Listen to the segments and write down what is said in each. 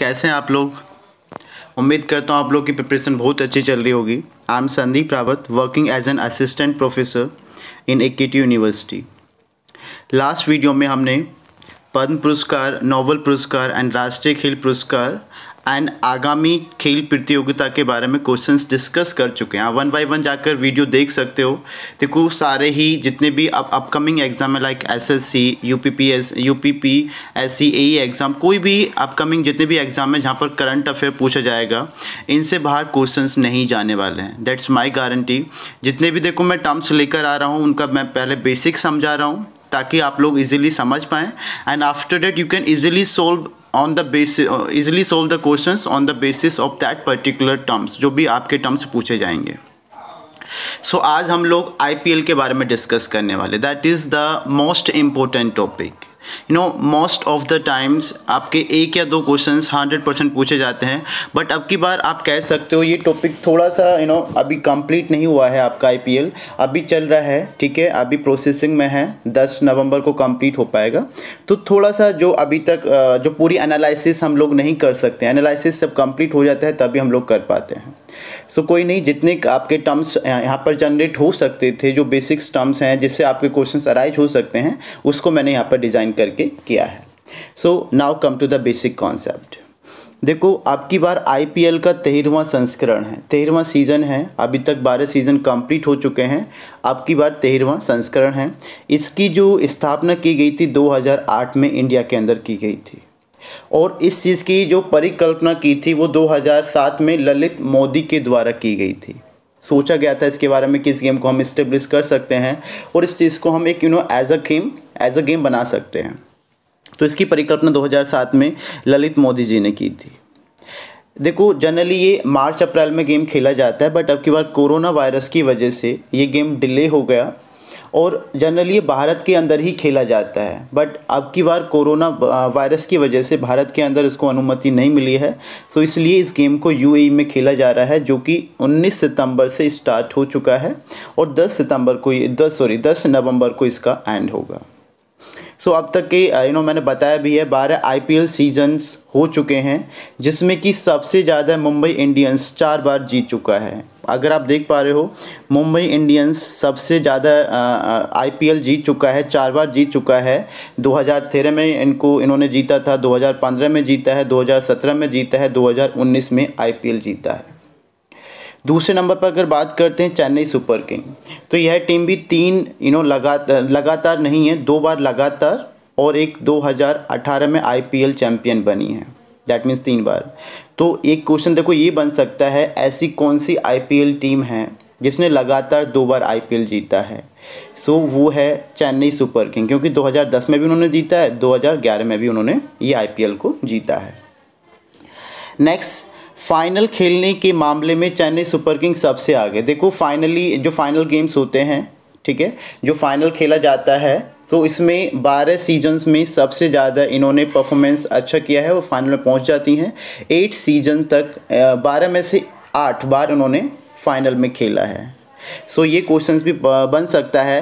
कैसे हैं आप लोग उम्मीद करता हूँ आप लोग की प्रिपरेशन बहुत अच्छी चल रही होगी I am Sandeep Rawat working as an assistant professor in a university last video में हमने पद्म पुरस्कार नोबल पुरस्कार एंड राष्ट्रीय खेल पुरस्कार एंड आगामी खेल प्रतियोगिता के बारे में क्वेश्चंस डिस्कस कर चुके हैं वन बाय वन जाकर वीडियो देख सकते हो देखो सारे ही जितने भी अप अपकमिंग एग्जाम है like S S C U P P S U P P S C A exam कोई भी अपकमिंग जितने भी एग्ज़ाम है जहाँ पर करंट अफेयर पूछा जाएगा इनसे बाहर क्वेश्चंस नहीं जाने वाले हैं दैट्स माई गारंटी जितने भी देखो मैं टर्म्स लेकर आ रहा हूँ उनका मैं पहले बेसिक समझा रहा हूँ ताकि आप लोग इजीली समझ पाएँ and after that you can easily solve on the basis easily solve the question on the basis of that particular terms जो भी आपके टर्म्स पूछे जाएंगे सो so, आज हम लोग एल के बारे में डिस्कस करने वाले that is the most important topic you know most of the times आपके एक या दो क्वेश्चन हंड्रेड परसेंट पूछे जाते हैं बट अब की बार आप कह सकते हो ये टॉपिक थोड़ा सा यू you नो know, अभी कंप्लीट नहीं हुआ है आपका आई अभी चल रहा है ठीक है अभी प्रोसेसिंग में है दस नवंबर को कंप्लीट हो पाएगा तो थोड़ा सा जो अभी तक जो पूरी एनालिसिस हम लोग नहीं कर सकते एनालिसिस सब कंप्लीट हो जाता है तभी हम लोग कर पाते हैं सो so, कोई नहीं जितने आपके टर्म्स यहाँ पर जनरेट हो सकते थे जो बेसिक्स टर्म्स हैं जिससे आपके क्वेश्चन अराइज हो सकते हैं उसको मैंने यहाँ पर डिज़ाइन करके किया है so now come to the basic concept देखो आपकी बार आईपीएल का तेरहवां संस्करण है तेरहवां सीज़न है अभी तक बारह सीज़न कंप्लीट हो चुके हैं आपकी बार तेरहवां संस्करण है इसकी जो स्थापना की गई थी 2008 में इंडिया के अंदर की गई थी और इस चीज़ की जो परिकल्पना की थी वो 2007 में ललित मोदी के द्वारा की गई थी सोचा गया था इसके बारे में कि इस गेम को हम इस्टेब्लिश कर सकते हैं और इस चीज़ को हम एक you know as a game as a game बना सकते हैं तो इसकी परिकल्पना 2007 में ललित मोदी जी ने की थी देखो जनरली ये मार्च अप्रैल में गेम खेला जाता है बट अब की बार कोरोना वायरस की वजह से ये गेम डिले हो गया और जनरली भारत के अंदर ही खेला जाता है बट अब की बार कोरोना वायरस की वजह से भारत के अंदर इसको अनुमति नहीं मिली है सो इसलिए इस गेम को यू e में खेला जा रहा है जो कि 19 सितंबर से स्टार्ट हो चुका है और 10 सितंबर को दस सॉरी 10 नवंबर को इसका एंड होगा सो so, अब तक के यू नो मैंने बताया भी है बारह आईपीएल सीजन्स हो चुके हैं जिसमें कि सबसे ज़्यादा मुंबई इंडियंस चार बार जीत चुका है अगर आप देख पा रहे हो मुंबई इंडियंस सबसे ज़्यादा आईपीएल जीत चुका है चार बार जीत चुका है 2013 में इनको इन्होंने जीता था 2015 में जीता है 2017 में जीता है 2019 में आईपीएल जीता है दूसरे नंबर पर अगर बात करते हैं चेन्नई सुपर किंग तो यह टीम भी तीन इन्हों लगा लगातार लगातार नहीं है दो बार लगातार और एक 2018 में आईपीएल चैंपियन बनी है दैट मीन्स तीन बार तो एक क्वेश्चन देखो ये बन सकता है ऐसी कौन सी आईपीएल टीम है जिसने लगातार दो बार आईपीएल जीता है सो so, वो है चेन्नई सुपर किंग क्योंकि 2010 में भी उन्होंने जीता है 2011 में भी उन्होंने ये आईपीएल को जीता है नेक्स्ट फाइनल खेलने के मामले में चेन्नई सुपर किंग सबसे आगे देखो फाइनली जो फाइनल गेम्स होते हैं ठीक है जो फाइनल खेला जाता है तो इसमें 12 सीजन्स में सबसे ज़्यादा इन्होंने परफॉर्मेंस अच्छा किया है वो फाइनल में पहुंच जाती हैं एट सीजन तक 12 में से आठ बार उन्होंने फाइनल में खेला है सो so, ये क्वेश्चंस भी बन सकता है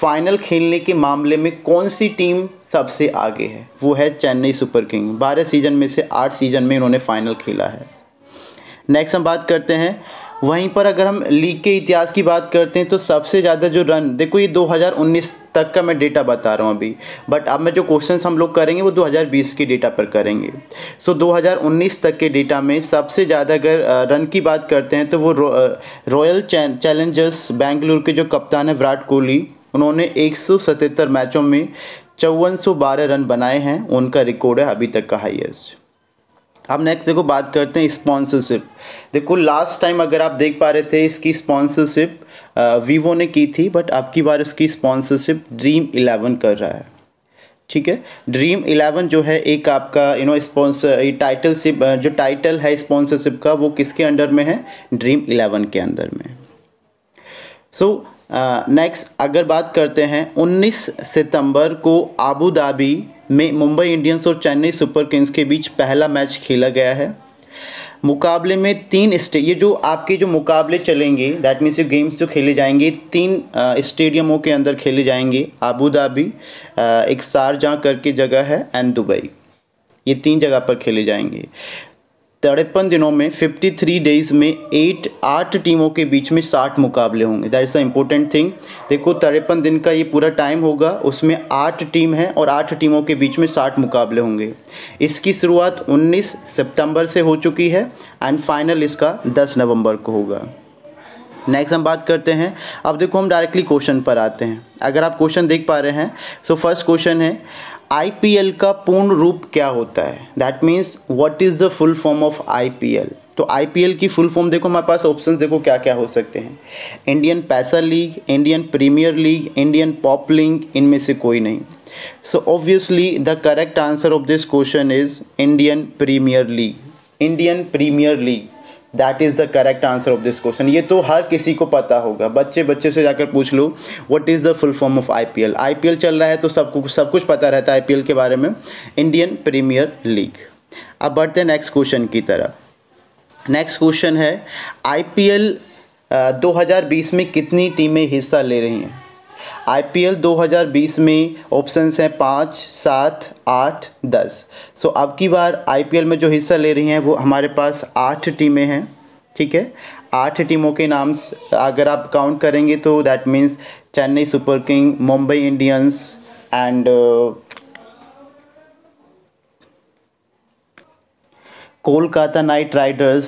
फाइनल खेलने के मामले में कौन सी टीम सबसे आगे है वो है चेन्नई सुपर किंग बारह सीजन में से आठ सीजन में इन्होंने फाइनल खेला है नेक्स्ट हम बात करते हैं वहीं पर अगर हम लीग के इतिहास की बात करते हैं तो सबसे ज़्यादा जो रन देखो ये 2019 तक का मैं डेटा बता रहा हूँ अभी बट अब मैं जो क्वेश्चन हम लोग करेंगे वो 2020 के डेटा पर करेंगे सो so, 2019 तक के डेटा में सबसे ज़्यादा अगर रन की बात करते हैं तो वो रॉयल चैलेंजर्स बेंगलुरु के जो कप्तान हैं विराट कोहली उन्होंने एक मैचों में चौवन रन बनाए हैं उनका रिकॉर्ड है अभी तक का हाइएस्ट अब नेक्स्ट देखो बात करते हैं स्पॉन्सरशिप देखो लास्ट टाइम अगर आप देख पा रहे थे इसकी स्पॉन्सरशिप वीवो ने की थी बट अब की बार इसकी स्पॉन्सरशिप ड्रीम इलेवन कर रहा है ठीक है ड्रीम इलेवन जो है एक आपका यू नो स्पॉन्सर टाइटलशिप जो टाइटल है स्पॉन्सरशिप का वो किसके अंडर में है ड्रीम इलेवन के अंदर में सो so, नेक्स्ट अगर बात करते हैं 19 सितंबर को आबू धाबी में मुंबई इंडियंस और चेन्नई सुपर किंग्स के बीच पहला मैच खेला गया है मुकाबले में तीन स्टे ये जो आपके जो मुकाबले चलेंगे दैट मीन्स ये गेम्स जो खेले जाएंगे तीन स्टेडियमों के अंदर खेले जाएंगे आबू धाबी एक सारजा करके जगह है एंड दुबई ये तीन जगह पर खेले जाएंगे तिरपन दिनों में 53 डेज़ में एट आठ टीमों के बीच में साठ मुकाबले होंगे that is a important thing देखो तिरपन दिन का ये पूरा टाइम होगा उसमें आठ टीम है और आठ टीमों के बीच में साठ मुकाबले होंगे इसकी शुरुआत 19 सितंबर से हो चुकी है एंड फाइनल इसका 10 नवंबर को होगा नेक्स्ट हम बात करते हैं अब देखो हम डायरेक्टली क्वेश्चन पर आते हैं अगर आप क्वेश्चन देख पा रहे हैं सो फर्स्ट क्वेश्चन है आईपीएल का पूर्ण रूप क्या होता है that means what is the full form of IPL तो आईपीएल की फुल फॉर्म देखो हमारे पास ऑप्शन देखो क्या क्या हो सकते हैं Indian Paisa League Indian Premier League Indian Pop League इनमें से कोई नहीं so obviously the correct answer of this question is Indian Premier League Indian Premier League that is the correct answer of this question ये तो हर किसी को पता होगा बच्चे बच्चे से जाकर पूछ लो what is the full form of I I P L P L चल रहा है तो सबको सब कुछ पता रहता है आई पी एल के बारे में इंडियन प्रीमियर लीग अब बढ़ते हैं नेक्स्ट क्वेश्चन की तरफ नेक्स्ट क्वेश्चन है आई पी एल दो हज़ार बीस में कितनी टीमें हिस्सा ले रही हैं आईपीएल 2020 में ऑप्शंस हैं पाँच सात आठ दस सो अब की बार आईपीएल में जो हिस्सा ले रही हैं वो हमारे पास आठ टीमें हैं ठीक है आठ टीमों के नाम अगर आप काउंट करेंगे तो that means Chennai Super King Mumbai Indians and Kolkata Knight Riders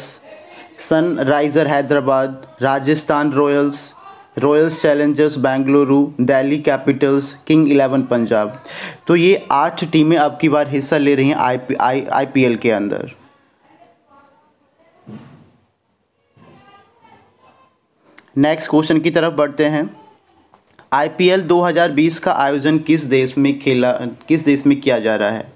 Sunriser Hyderabad Rajasthan Royals Royals Challengers Bengaluru Delhi Capitals King Eleven Punjab तो ये आठ टीमें अब की बार हिस्सा ले रही हैं आई पी एल के अंदर नेक्स्ट क्वेश्चन की तरफ बढ़ते हैं आईपीएल 2020 का आयोजन किस देश में खेला किस देश में किया जा रहा है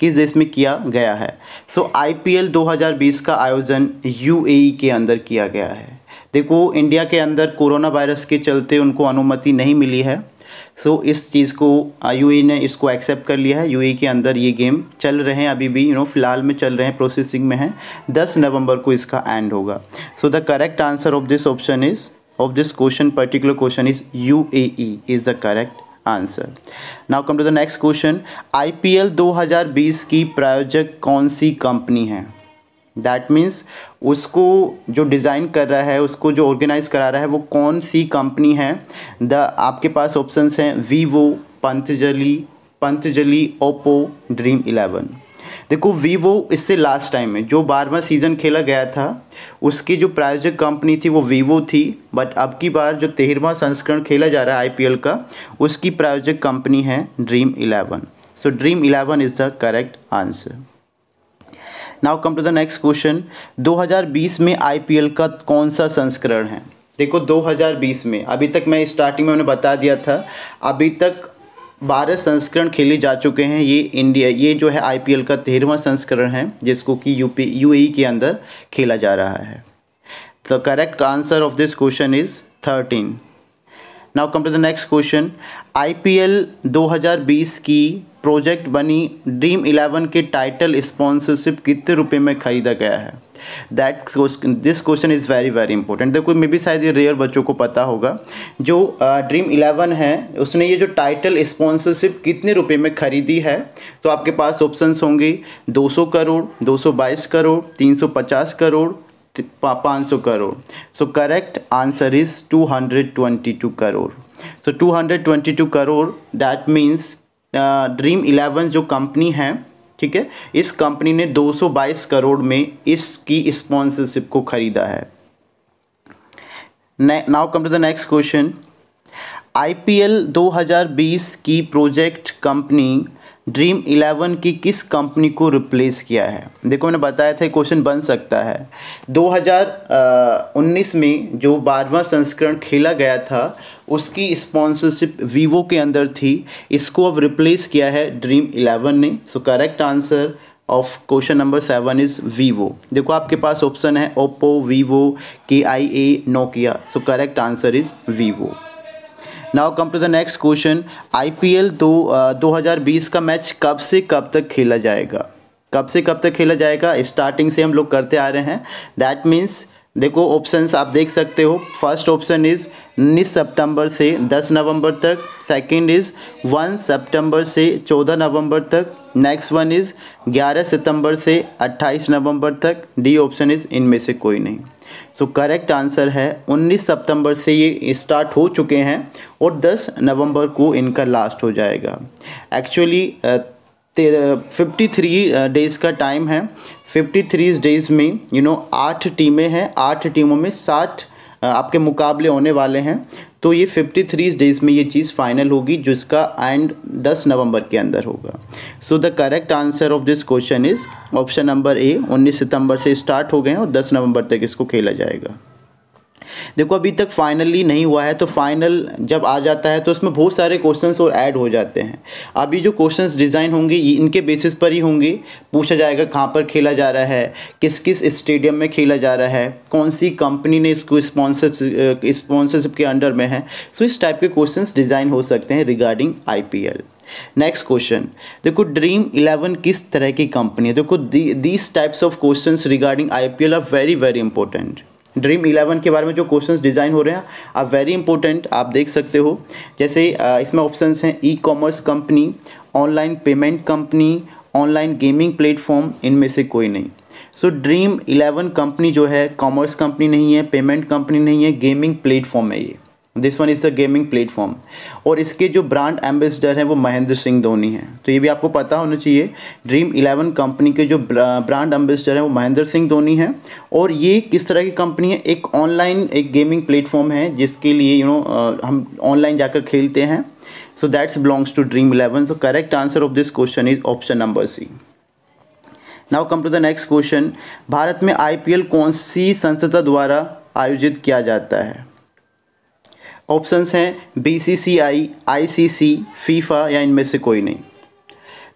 किस देश में किया गया है सो so, आईपीएल 2020 का आयोजन यूएई e के अंदर किया गया है देखो इंडिया के अंदर कोरोना वायरस के चलते उनको अनुमति नहीं मिली है सो so, इस चीज़ को यू e ने इसको एक्सेप्ट कर लिया है यू e के अंदर ये गेम चल रहे हैं अभी भी यू नो फिलहाल में चल रहे हैं प्रोसेसिंग में है दस नवंबर को इसका एंड होगा so the correct answer of this option is of this question particular question is you is the correct answer now come to the next question I 2020 की प्रायोजक कौन सी कंपनी है दैट मीन्स उसको जो डिज़ाइन कर रहा है उसको जो ऑर्गेनाइज़ करा रहा है वो कौन सी कंपनी है द आपके पास ऑप्शंस हैं Vivo Patanjali Patanjali Oppo Dream Eleven देखो वीवो इससे लास्ट टाइम में जो बारहवा सीज़न खेला गया था उसकी जो प्रायोजक कंपनी थी वो वीवो थी बट अब की बार जो तेरहवा संस्करण खेला जा रहा है आई का उसकी प्रायोजक कंपनी है Dream Eleven so Dream Eleven is the correct answer now come to the next question 2020 में आईपीएल का कौन सा संस्करण है देखो 2020 में अभी तक मैं स्टार्टिंग में उन्हें बता दिया था अभी तक बारह संस्करण खेले जा चुके हैं ये इंडिया ये जो है आईपीएल का तेरहवा संस्करण है जिसको कि यूपी यूएई e के अंदर खेला जा रहा है the correct answer of this question is thirteen now come to the next question I 2020 की प्रोजेक्ट बनी ड्रीम इलेवन के टाइटल स्पॉन्सरशिप कितने रुपए में खरीदा गया है that this question is very very important देखो मे भी शायद ये रेयर बच्चों को पता होगा जो ड्रीम इलेवन है उसने ये जो टाइटल स्पॉन्सरशिप कितने रुपए में खरीदी है तो आपके पास ऑप्शन होंगे 200 करोड़ 222 करोड़ 350 करोड़ पाँच सौ crore so correct answer is two hundred twenty two crore so two hundred twenty two crore that means Dream Eleven जो कंपनी है ठीक है इस कंपनी ने 222 करोड़ में इसकी स्पॉन्सरशिप को ख़रीदा है now come to the next question IPL 2020 की प्रोजेक्ट कंपनी ड्रीम इलेवन की किस कंपनी को रिप्लेस किया है देखो मैंने बताया था क्वेश्चन बन सकता है 2019 में जो बारहवा संस्करण खेला गया था उसकी स्पॉन्सरशिप वीवो के अंदर थी इसको अब रिप्लेस किया है ड्रीम इलेवन ने so correct answer of question number seven is Vivo देखो आपके पास ऑप्शन है Oppo Vivo K I A Nokia so correct answer is Vivo now come to the next question I P L दो हज़ार बीस का match कब से कब तक खेला जाएगा कब से कब तक खेला जाएगा स्टार्टिंग से हम लोग करते आ रहे हैं दैट मीन्स देखो ऑप्शंस आप देख सकते हो फर्स्ट ऑप्शन इज़ उन्नीस सितंबर से 10 नवंबर तक सेकंड इज़ 1 सितंबर से 14 नवंबर तक नेक्स्ट वन इज़ 11 सितंबर से 28 नवंबर तक डी ऑप्शन इज़ इनमें से कोई नहीं सो करेक्ट आंसर है 19 सितंबर से ये स्टार्ट हो चुके हैं और 10 नवंबर को इनका लास्ट हो जाएगा एक्चुअली फिफ्टी थ्री डेज़ का टाइम है फिफ्टी थ्री डेज़ में यू नो आठ टीमें हैं आठ टीमों में साठ uh, आपके मुकाबले होने वाले हैं तो ये फिफ्टी थ्री डेज़ में ये चीज़ फाइनल होगी जिसका एंड दस नवंबर के अंदर होगा so the correct answer of this question is option number A उन्नीस सितंबर से स्टार्ट हो गए हैं और दस नवंबर तक इसको खेला जाएगा देखो अभी तक फाइनली नहीं हुआ है तो फाइनल जब आ जाता है तो उसमें बहुत सारे क्वेश्चंस और ऐड हो जाते हैं अभी जो क्वेश्चंस डिज़ाइन होंगे इनके बेसिस पर ही होंगे पूछा जाएगा कहाँ पर खेला जा रहा है किस किस स्टेडियम में खेला जा रहा है कौन सी कंपनी ने इसको स्पॉन्सरशिप स्पॉन्सरशिप के अंडर में है सो इस टाइप के क्वेश्चन डिज़ाइन हो सकते हैं रिगार्डिंग आई नेक्स्ट क्वेश्चन देखो ड्रीम इलेवन किस तरह की कंपनी है देखो these types of questions regarding IPL are very very important Dream Eleven के बारे में जो क्वेश्चंस डिज़ाइन हो रहे हैं आप वेरी इंपॉर्टेंट आप देख सकते हो जैसे इसमें ऑप्शंस हैं e commerce company online payment company online gaming platform इनमें से कोई नहीं सो ड्रीम इलेवन कंपनी जो है कॉमर्स कंपनी नहीं है पेमेंट कंपनी नहीं है गेमिंग प्लेटफॉर्म है ये this one is the gaming platform और इसके जो ब्रांड एम्बेसडर हैं वो महेंद्र सिंह धोनी हैं तो ये भी आपको पता होना चाहिए ड्रीम इलेवन कंपनी के जो ब्रांड एम्बेसडर हैं वो महेंद्र सिंह धोनी हैं और ये किस तरह की कंपनी है एक ऑनलाइन एक गेमिंग प्लेटफॉर्म है जिसके लिए यू you नो know, हम ऑनलाइन जाकर खेलते हैं so that's belongs to Dream Eleven so correct answer of this question is option number C now come to the next question Bharat में एल कौन सी संस्था द्वारा आयोजित किया जाता है ऑप्शंस हैं बीसीसीआई, आईसीसी, फीफा या इनमें से कोई नहीं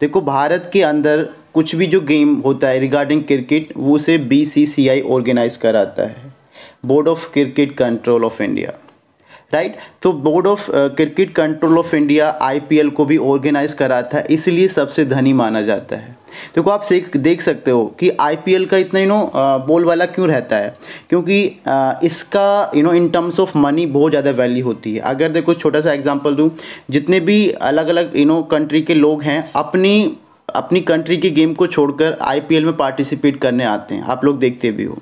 देखो भारत के अंदर कुछ भी जो गेम होता है रिगार्डिंग क्रिकेट वो उसे बीसीसीआई ऑर्गेनाइज कराता है board of cricket control of India right तो board of cricket control of India IPL को भी ऑर्गेनाइज कराता है इसलिए सबसे धनी माना जाता है देखो तो आप देख सकते हो कि आईपीएल का इतना यू नो uh, बोल वाला क्यों रहता है क्योंकि uh, इसका you know in terms of money बहुत ज़्यादा वैल्यू होती है अगर देखो छोटा सा एग्जांपल दूँ जितने भी अलग अलग यू नो कंट्री के लोग हैं अपनी अपनी कंट्री की गेम को छोड़कर आईपीएल में पार्टिसिपेट करने आते हैं आप लोग देखते भी हो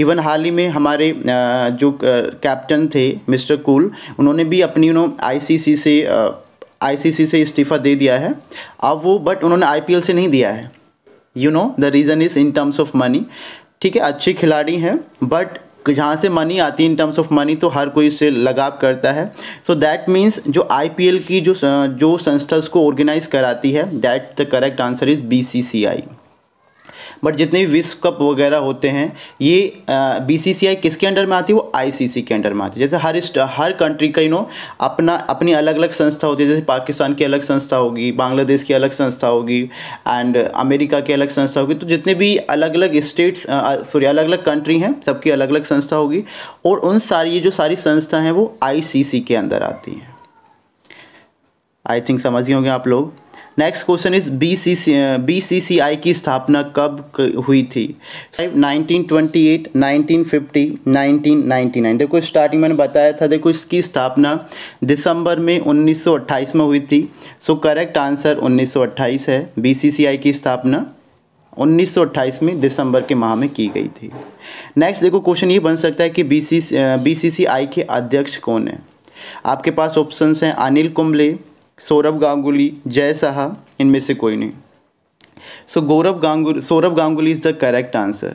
इवन हाल ही में हमारे जो कैप्टन थे मिस्टर कूल उन्होंने भी अपनी उन्होंने आईसीसी से आईसीसी से इस्तीफ़ा दे दिया है अब वो बट उन्होंने आईपीएल से नहीं दिया है you know the reason is in terms of money ठीक है अच्छे खिलाड़ी हैं बट जहाँ से मनी आती है इन टर्म्स ऑफ मनी तो हर कोई इससे लगाव करता है सो दैट मीन्स जो आईपीएल की जो जो संस्था उसको ऑर्गेनाइज कराती है that the correct answer is BCCI but जितने भी विश्व कप वगैरह होते हैं ये बी किसके अंडर में आती है वो आई के अंडर में आती है जैसे हर हर कंट्री का यू नो अपना अपनी अलग अलग संस्था होती है जैसे पाकिस्तान की अलग संस्था होगी बांग्लादेश की अलग संस्था होगी एंड अमेरिका की अलग संस्था होगी तो जितने भी अलग अलग स्टेट्स सॉरी अलग अलग कंट्री हैं सबकी अलग अलग संस्था होगी और उन सारी ये जो सारी संस्था हैं वो आई के अंदर आती हैं आई थिंक समझ गए होंगे आप लोग next question is B C C B C C I की स्थापना कब हुई थी 1928, 1950, 1999 देखो स्टार्टिंग मैंने बताया था देखो इसकी स्थापना दिसंबर में 1928 में हुई थी सो करेक्ट आंसर 1928 है बी सी सी आई की स्थापना 1928 में दिसंबर के माह में की गई थी नेक्स्ट देखो क्वेश्चन ये बन सकता है कि B C B C C आई के अध्यक्ष कौन है आपके पास ऑप्शंस हैं अनिल कुंबले सौरभ गांगुली जय साहा इनमें से कोई नहीं so Gaurav Ganguly Saurabh Ganguly is the correct answer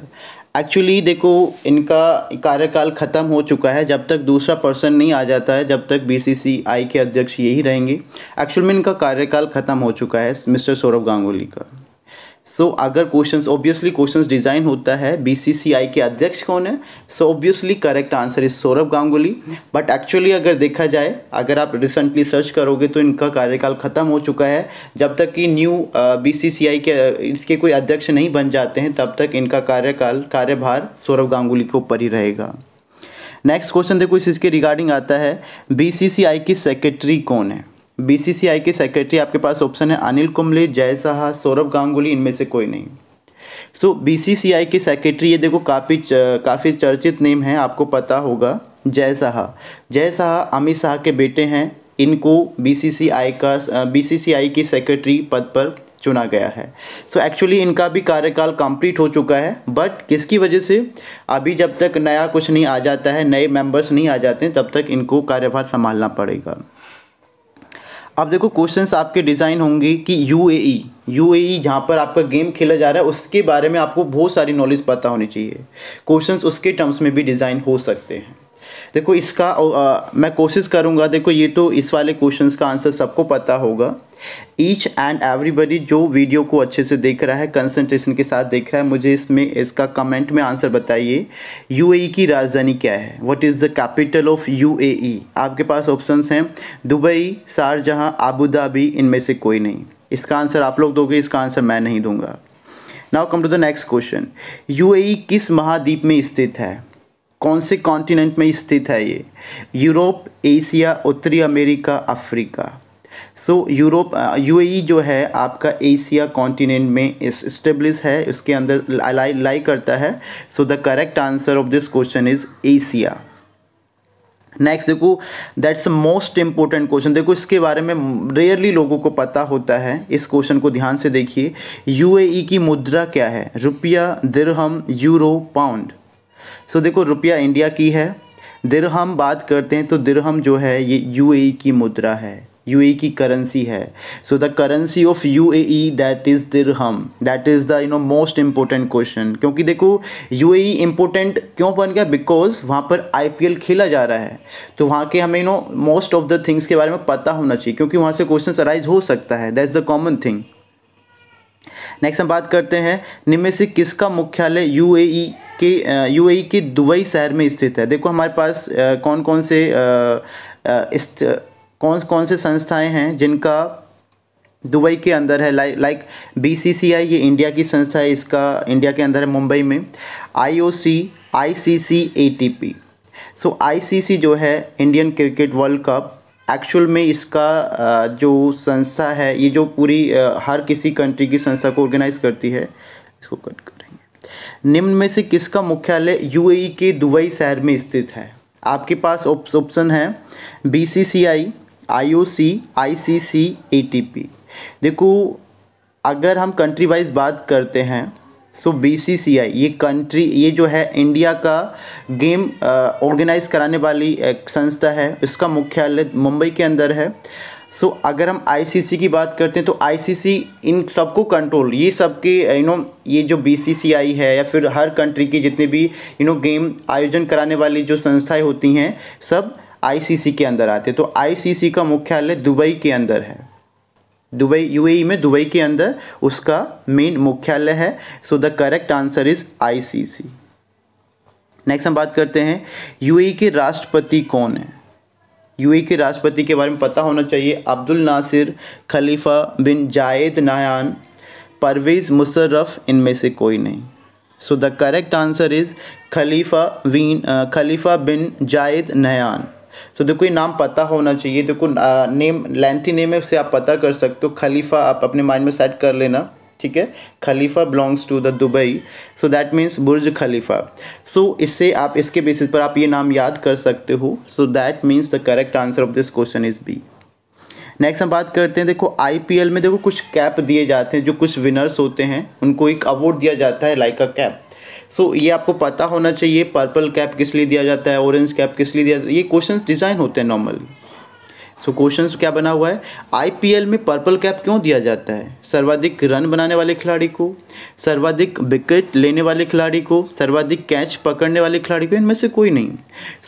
actually देखो इनका कार्यकाल ख़त्म हो चुका है जब तक दूसरा पर्सन नहीं आ जाता है जब तक बीसीसीआई के अध्यक्ष यही रहेंगे एक्चुअल में इनका कार्यकाल ख़त्म हो चुका है मिस्टर सौरभ गांगुली का सो so, अगर क्वेश्चन ऑब्वियसली क्वेश्चन डिजाइन होता है बीसीसीआई के अध्यक्ष कौन है so obviously correct answer is Saurabh Ganguly but actually अगर देखा जाए अगर आप रिसेंटली सर्च करोगे तो इनका कार्यकाल खत्म हो चुका है जब तक कि न्यू बीसीसीआई uh, के इसके कोई अध्यक्ष नहीं बन जाते हैं तब तक इनका कार्यकाल कार्यभार सौरभ गांगुली के ऊपर ही रहेगा नेक्स्ट क्वेश्चन देखो इसके रिगार्डिंग आता है बी की सेक्रेटरी कौन है बीसीसीआई के सेक्रेटरी आपके पास ऑप्शन है अनिल कुंबले जय साहा सौरभ गांगुली इनमें से कोई नहीं सो बीसीसीआई के सेक्रेटरी ये देखो काफ़ी काफ़ी चर्चित नेम है आपको पता होगा जय साहा जय साहा अमित शाह के बेटे हैं इनको बीसीसीआई का बीसीसीआई की सेक्रेटरी पद पर चुना गया है सो so एक्चुअली इनका भी कार्यकाल कंप्लीट हो चुका है बट किसकी वजह से अभी जब तक नया कुछ नहीं आ जाता है नए मेंबर्स नहीं आ जाते तब तक इनको कार्यभार संभालना पड़ेगा अब देखो क्वेश्चंस आपके डिज़ाइन होंगे कि U A E U A ई जहाँ पर आपका गेम खेला जा रहा है उसके बारे में आपको बहुत सारी नॉलेज पता होनी चाहिए क्वेश्चंस उसके टर्म्स में भी डिज़ाइन हो सकते हैं देखो इसका आ, मैं कोशिश करूँगा देखो ये तो इस वाले क्वेश्चंस का आंसर सबको पता होगा ईच एंड एवरीबडी जो वीडियो को अच्छे से देख रहा है कंसंट्रेशन के साथ देख रहा है मुझे इसमें इसका कमेंट में आंसर बताइए यूएई e की राजधानी क्या है what is the capital of UAE आपके पास ऑप्शंस हैं दुबई शारजहाँ आबू धाबी इनमें से कोई नहीं इसका आंसर आप लोग दोगे इसका आंसर मैं नहीं दूंगा now come to the next question you किस महाद्वीप में स्थित है कौन से कॉन्टिनेंट में स्थित है ये यूरोप एशिया उत्तरी America Africa so Europe UAE जो है आपका एशिया कॉन्टिनेंट में इस्टेब्लिश है इसके अंदर लाई लाई करता है so the correct answer of this question is Asia next देखो दैट्स मोस्ट इंपॉर्टेंट क्वेश्चन देखो इसके बारे में रेयरली लोगों को पता होता है इस क्वेश्चन को ध्यान से देखिए यूएई e की मुद्रा क्या है रुपया दिरहम यूरो पाउंड सो देखो रुपया इंडिया की है दिरहम बात करते हैं तो दिरहम जो है ये यूएई e की मुद्रा है यूएई e की करेंसी है सो द करेंसी ऑफ ई दैट इज़ हम that is the you know most important question क्योंकि देखो यू ई इम्पोर्टेंट क्यों बन गया बिकॉज वहाँ पर एल खेला जा रहा है तो वहाँ के हमें you know most of the things के बारे में पता होना चाहिए क्योंकि वहाँ से क्वेश्चन अराइज हो सकता है is the common thing next हम बात करते हैं निम्न से किसका मुख्यालय ई e के ई uh, e के दुबई शहर में स्थित है देखो हमारे पास uh, कौन कौन से आ, uh, कौन कौन से संस्थाएं हैं जिनका दुबई के अंदर है लाइक लाइक बीसीसीआई ये इंडिया की संस्था है इसका इंडिया के अंदर है मुंबई में IOC ICC ATP so ICC जो है Indian cricket world cup actual में इसका जो संस्था है ये जो पूरी हर किसी कंट्री की संस्था को ऑर्गेनाइज करती है इसको कट करेंगे निम्न में से किसका मुख्यालय यूएई e के दुबई शहर में स्थित है आपके पास ऑप्शन है BCCI I O C I C C A T P देखो अगर हम कंट्री वाइज बात करते हैं सो बी सी सी आई ये कंट्री ये जो है इंडिया का गेम ऑर्गेनाइज कराने वाली एक संस्था है इसका मुख्यालय मुंबई के अंदर है सो so, अगर हम आईसीसी की बात करते हैं तो आईसीसी इन सबको कंट्रोल ये सबके यू नो ये जो बीसीसीआई है या फिर हर कंट्री की जितने भी यू नो गेम आयोजन कराने वाली जो संस्थाएं होती हैं सब आईसीसी के अंदर आते हैं तो आईसीसी का मुख्यालय दुबई के अंदर है दुबई यूएई में दुबई के अंदर उसका मेन मुख्यालय है so the correct answer is ICC next हम बात करते हैं यूएई के राष्ट्रपति कौन है यूएई के राष्ट्रपति के बारे में पता होना चाहिए अब्दुल नासिर खलीफा बिन जायद नायान परवेज़ मुशर्रफ इनमें से कोई नहीं so the correct answer is Khalifa वीन खलीफा बिन जायद नयान सो so, देखो ये नाम पता होना चाहिए देखो नेम लेंथी नेम है उससे आप पता कर सकते हो खलीफा आप अपने माइंड में सेट कर लेना ठीक है Khalifa belongs to the Dubai so that means Burj Khalifa so इससे आप इसके बेसिस पर आप ये नाम याद कर सकते हो so that means the correct answer of this question is B next हम बात करते हैं देखो आईपीएल में देखो कुछ कैप दिए जाते हैं जो कुछ विनर्स होते हैं उनको एक अवार्ड दिया जाता है like a cap so so, ये आपको पता होना चाहिए पर्पल कैप किस लिए दिया जाता है ऑरेंज कैप किस लिए दिया जाता है ये क्वेश्चन डिज़ाइन होते हैं नॉर्मली सो so, क्वेश्चन क्या बना हुआ है आईपीएल में पर्पल कैप क्यों दिया जाता है सर्वाधिक रन बनाने वाले खिलाड़ी को सर्वाधिक विकेट लेने वाले खिलाड़ी को सर्वाधिक कैच पकड़ने वाले खिलाड़ी को इनमें से कोई नहीं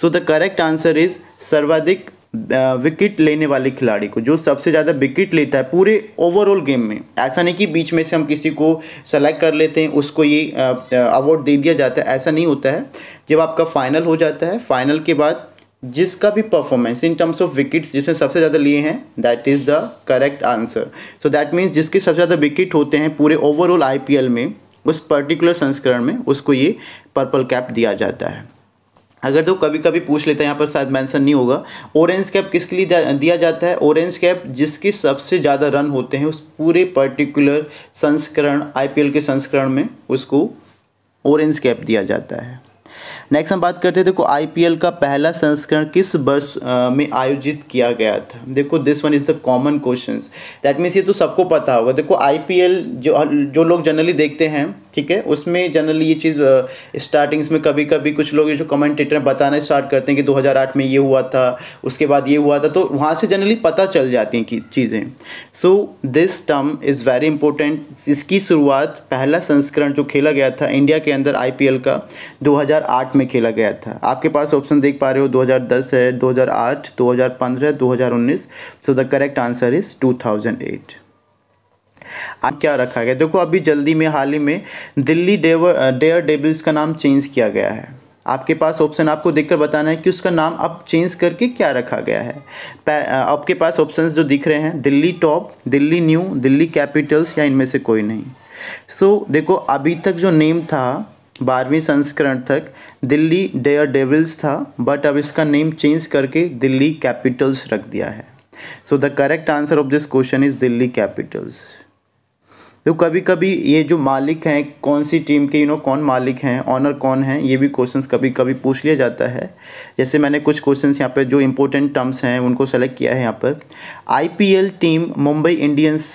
so the correct answer is सर्वाधिक विकेट लेने वाले खिलाड़ी को जो सबसे ज़्यादा विकेट लेता है पूरे ओवरऑल गेम में ऐसा नहीं कि बीच में से हम किसी को सेलेक्ट कर लेते हैं उसको ये अवार्ड दे दिया जाता है ऐसा नहीं होता है जब आपका फाइनल हो जाता है फाइनल के बाद जिसका भी performance in terms of wickets जिसने सबसे ज़्यादा लिए हैं that is the correct answer so that means जिसके सबसे ज़्यादा विकेट होते हैं पूरे ओवरऑल आई में उस पर्टिकुलर संस्करण में उसको ये पर्पल कैप दिया जाता है अगर तो कभी कभी पूछ लेते हैं यहाँ पर शायद मेंशन नहीं होगा ऑरेंज कैप किसके लिए दिया जाता है ऑरेंज कैप जिसके सबसे ज़्यादा रन होते हैं उस पूरे पर्टिकुलर संस्करण आईपीएल के संस्करण में उसको ऑरेंज कैप दिया जाता है नेक्स्ट हम बात करते हैं देखो आईपीएल का पहला संस्करण किस वर्ष में आयोजित किया गया था देखो this one is the common question that means ये तो सबको पता होगा देखो आई जो जो लोग जनरली देखते हैं ठीक है उसमें जनरली ये चीज़ स्टार्टिंग्स में कभी कभी कुछ लोग ये जो कमेंटेटर बताना स्टार्ट करते हैं कि 2008 में ये हुआ था उसके बाद ये हुआ था तो वहाँ से जनरली पता चल जाती हैं कि चीज़ें so this term is very important इसकी शुरुआत पहला संस्करण जो खेला गया था इंडिया के अंदर आई का 2008 में खेला गया था आपके पास ऑप्शन देख पा रहे हो 2010 है 2008 2015 2019 so the correct answer is 2008 अब क्या रखा गया देखो अभी जल्दी में हाल ही में दिल्ली डेवर डेयर डेबिल्स का नाम चेंज किया गया है आपके पास ऑप्शन आपको देखकर बताना है कि उसका नाम अब चेंज करके क्या रखा गया है आपके पास ऑप्शंस जो दिख रहे हैं Delhi top Delhi New Delhi Capitals या इनमें से कोई नहीं सो so, देखो अभी तक जो नेम था बारहवीं संस्करण तक दिल्ली डेयर डेविल्स था बट अब इसका नेम चेंज करके दिल्ली कैपिटल्स रख दिया है so the correct answer of this question is Delhi Capitals तो कभी कभी ये जो मालिक हैं कौन सी टीम के यू नो कौन मालिक हैं ऑनर कौन हैं ये भी क्वेश्चंस कभी कभी पूछ लिया जाता है जैसे मैंने कुछ क्वेश्चंस यहाँ पे जो इम्पोर्टेंट टर्म्स हैं उनको सेलेक्ट किया है यहाँ पर आईपीएल टीम मुंबई इंडियंस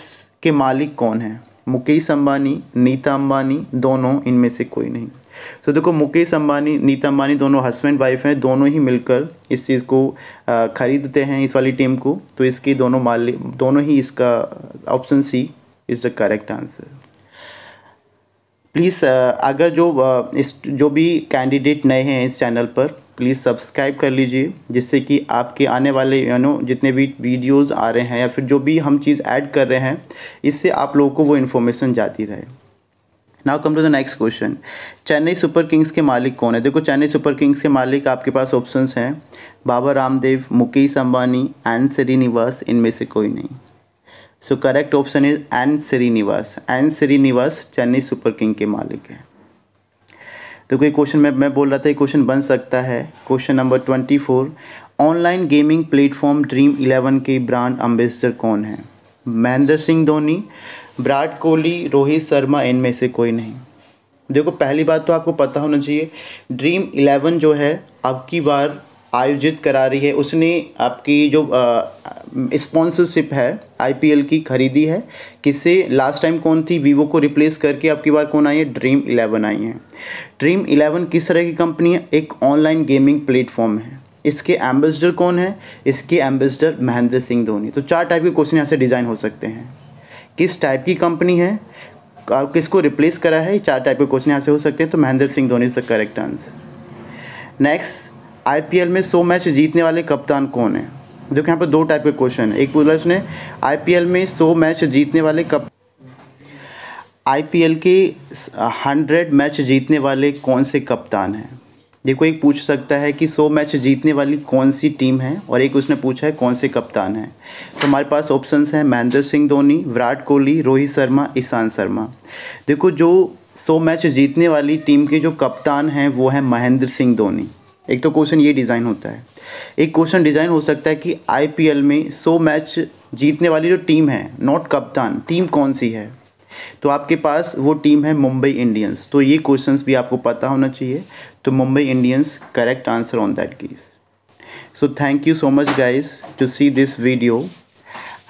के मालिक कौन हैं मुकेश अम्बानी नीता अम्बानी दोनों इनमें से कोई नहीं तो so, देखो मुकेश अंबानी नीता अंबानी दोनों हस्बैंड वाइफ हैं दोनों ही मिलकर इस चीज़ को ख़रीदते हैं इस वाली टीम को तो इसकी दोनों मालिक दोनों ही इसका option C is the correct answer please अगर जो uh, इस जो भी कैंडिडेट नए हैं इस चैनल पर प्लीज़ सब्सक्राइब कर लीजिए जिससे कि आपके आने वाले यू नो जितने भी वीडियोस आ रहे हैं या फिर जो भी हम चीज़ ऐड कर रहे हैं इससे आप लोगों को वो इन्फॉर्मेशन जाती रहे now come to the next question Chennai Super Kings के मालिक कौन है देखो चेन्नई सुपर किंग्स के मालिक आपके पास ऑप्शंस हैं बाबा रामदेव मुकेश अंबानी एंड श्रीनिवास इनमें से कोई नहीं so correct option is N Srinivas N Srinivas Chennai Super King के मालिक हैं तो कोई क्वेश्चन मैं मैं बोल रहा था क्वेश्चन बन सकता है question number twenty four online gaming platform Dream Eleven के ब्रांड अम्बेसडर कौन है महेंद्र सिंह धोनी विराट कोहली रोहित शर्मा इनमें से कोई नहीं देखो पहली बात तो आपको पता होना चाहिए ड्रीम इलेवन जो है अब की बार आयोजित करा रही है उसने आपकी जो स्पॉन्सरशिप है आईपीएल की खरीदी है किसे लास्ट टाइम कौन थी वीवो को रिप्लेस करके आपकी बार कौन आई है ड्रीम इलेवन आई है ड्रीम इलेवन किस तरह की कंपनी है एक ऑनलाइन गेमिंग प्लेटफॉर्म है इसके एम्बेसडर कौन है इसके एम्बेसडर महेंद्र सिंह धोनी तो चार टाइप के क्वेश्चन यहाँ से डिज़ाइन हो सकते हैं किस टाइप की कंपनी है किसको रिप्लेस करा है चार टाइप के क्वेश्चन यहाँ से हो सकते हैं तो महेंद्र सिंह धोनी इसका करेक्ट आंसर नेक्स्ट आईपीएल में सौ मैच जीतने वाले कप्तान कौन है देखो यहाँ पर दो टाइप के क्वेश्चन है एक पूछा उसने आईपीएल में सौ मैच जीतने वाले कप आईपीएल के हंड्रेड मैच जीतने वाले कौन से कप्तान हैं देखो एक पूछ सकता है कि सौ मैच जीतने वाली कौन सी टीम है और एक उसने पूछा है कौन से कप्तान हैं तो हमारे पास ऑप्शंस हैं महेंद्र सिंह धोनी विराट कोहली रोहित शर्मा ईशान शर्मा देखो जो सौ मैच जीतने वाली टीम के जो कप्तान हैं वो हैं महेंद्र सिंह धोनी एक तो क्वेश्चन ये डिज़ाइन होता है एक क्वेश्चन डिज़ाइन हो सकता है कि आई में सो मैच जीतने वाली जो टीम है नॉट कप्तान टीम कौन सी है तो आपके पास वो टीम है मुंबई इंडियंस तो ये क्वेश्चंस भी आपको पता होना चाहिए तो Mumbai Indians correct answer on that case so thank you so much guys to see this video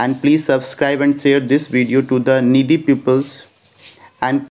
and please subscribe and share this video to the needy peoples and